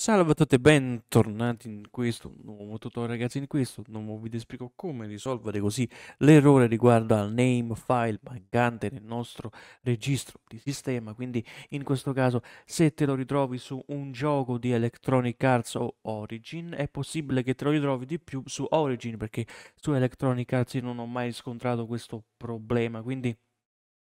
Salve a tutti e bentornati in questo nuovo tutorial ragazzi, in questo nuovo video spiego come risolvere così l'errore riguardo al name file mancante nel nostro registro di sistema, quindi in questo caso se te lo ritrovi su un gioco di Electronic Arts o Origin è possibile che te lo ritrovi di più su Origin perché su Electronic Arts io non ho mai scontrato questo problema, quindi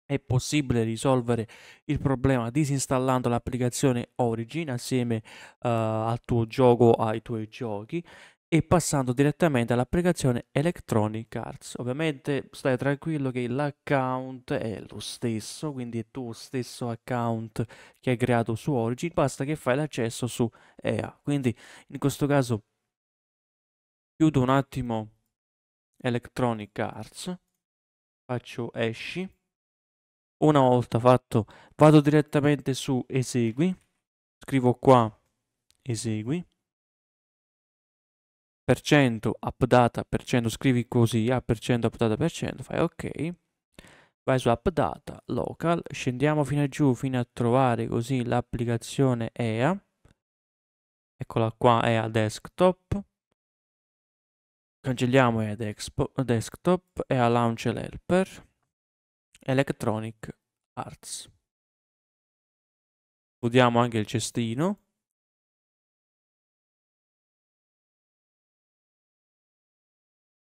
è possibile risolvere il problema disinstallando l'applicazione Origin assieme uh, al tuo gioco, ai tuoi giochi e passando direttamente all'applicazione Electronic Arts. Ovviamente stai tranquillo che l'account è lo stesso, quindi è tuo stesso account che hai creato su Origin, basta che fai l'accesso su EA. Quindi in questo caso chiudo un attimo Electronic Arts, faccio esci una volta fatto vado direttamente su esegui scrivo qua esegui per cento appdata per cento scrivi così a ah, per cento appdata per cento fai ok vai su appdata local scendiamo fino a giù fino a trovare così l'applicazione EA eccola qua EA desktop cancelliamo EA desktop EA launcher helper electronic Arts. Studiamo anche il cestino.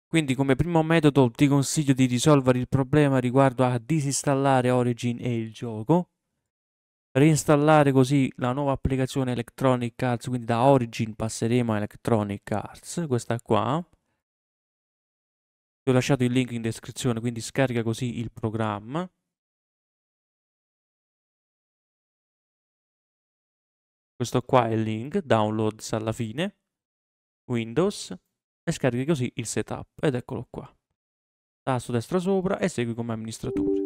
Quindi come primo metodo ti consiglio di risolvere il problema riguardo a disinstallare Origin e il gioco, reinstallare così la nuova applicazione Electronic Arts, quindi da Origin passeremo a Electronic Arts, questa qua. Ti ho lasciato il link in descrizione, quindi scarica così il programma. Questo qua è il link, downloads alla fine, Windows, e scarichi così il setup, ed eccolo qua. Tasto destra sopra e segui come amministratore.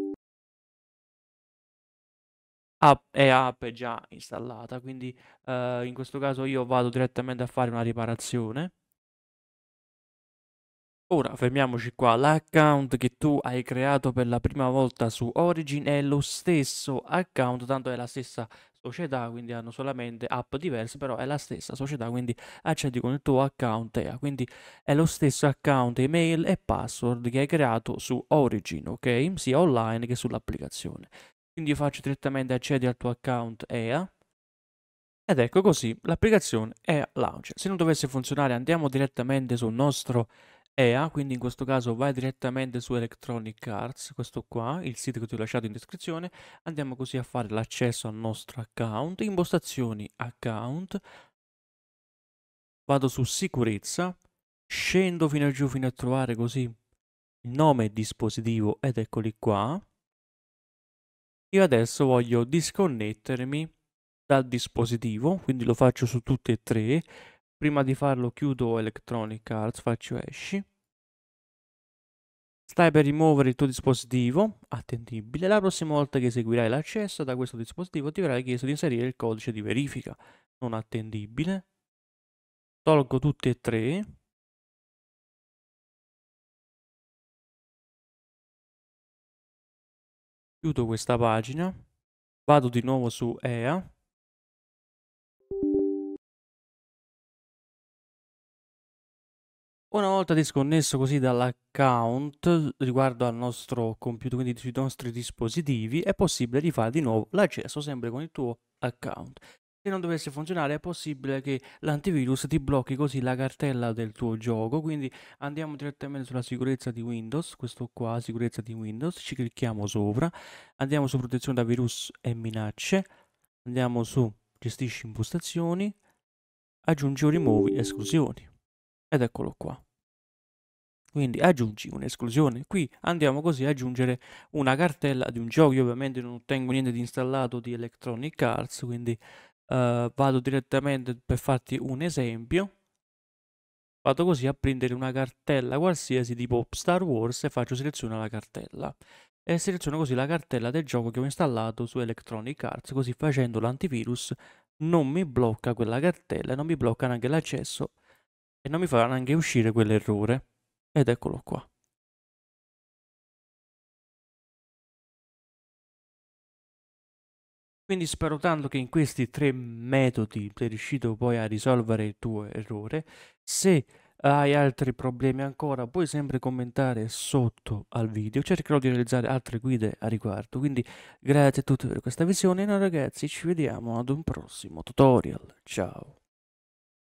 App è app è già installata, quindi eh, in questo caso io vado direttamente a fare una riparazione. Ora fermiamoci qua, l'account che tu hai creato per la prima volta su Origin è lo stesso account, tanto è la stessa società, quindi hanno solamente app diverse, però è la stessa società, quindi accedi con il tuo account EA, quindi è lo stesso account email e password che hai creato su Origin, ok? Sia online che sull'applicazione. Quindi io faccio direttamente accedi al tuo account EA, ed ecco così l'applicazione è launch. Se non dovesse funzionare andiamo direttamente sul nostro EA, quindi in questo caso vai direttamente su Electronic Arts, questo qua, il sito che ti ho lasciato in descrizione, andiamo così a fare l'accesso al nostro account, impostazioni account, vado su sicurezza, scendo fino a giù fino a trovare così il nome dispositivo ed eccoli qua. Io adesso voglio disconnettermi dal dispositivo, quindi lo faccio su tutte e tre, prima di farlo chiudo Electronic Arts, faccio esci. Stai per rimuovere il tuo dispositivo, attendibile, la prossima volta che eseguirai l'accesso da questo dispositivo ti verrà chiesto di inserire il codice di verifica, non attendibile. Tolgo tutte e tre. Chiudo questa pagina, vado di nuovo su EA, Una volta disconnesso così dall'account riguardo al nostro computer, quindi sui nostri dispositivi, è possibile rifare di nuovo l'accesso sempre con il tuo account. Se non dovesse funzionare è possibile che l'antivirus ti blocchi così la cartella del tuo gioco, quindi andiamo direttamente sulla sicurezza di Windows, questo qua, sicurezza di Windows, ci clicchiamo sopra, andiamo su protezione da virus e minacce, andiamo su gestisci impostazioni, aggiungi o rimuovi esclusioni ed eccolo qua. Quindi aggiungi un'esclusione. Qui andiamo così ad aggiungere una cartella di un gioco. Io ovviamente non tengo niente di installato di Electronic Arts, quindi uh, vado direttamente per farti un esempio. Vado così a prendere una cartella qualsiasi tipo Star Wars e faccio selezione la cartella e seleziono così la cartella del gioco che ho installato su Electronic Arts, così facendo l'antivirus non mi blocca quella cartella, non mi blocca neanche l'accesso e non mi farà neanche uscire quell'errore. Ed eccolo qua. Quindi spero tanto che in questi tre metodi sei riuscito poi a risolvere il tuo errore. Se hai altri problemi ancora, puoi sempre commentare sotto al video. Cercherò di realizzare altre guide a riguardo. Quindi grazie a tutti per questa visione. e Noi ragazzi ci vediamo ad un prossimo tutorial. Ciao!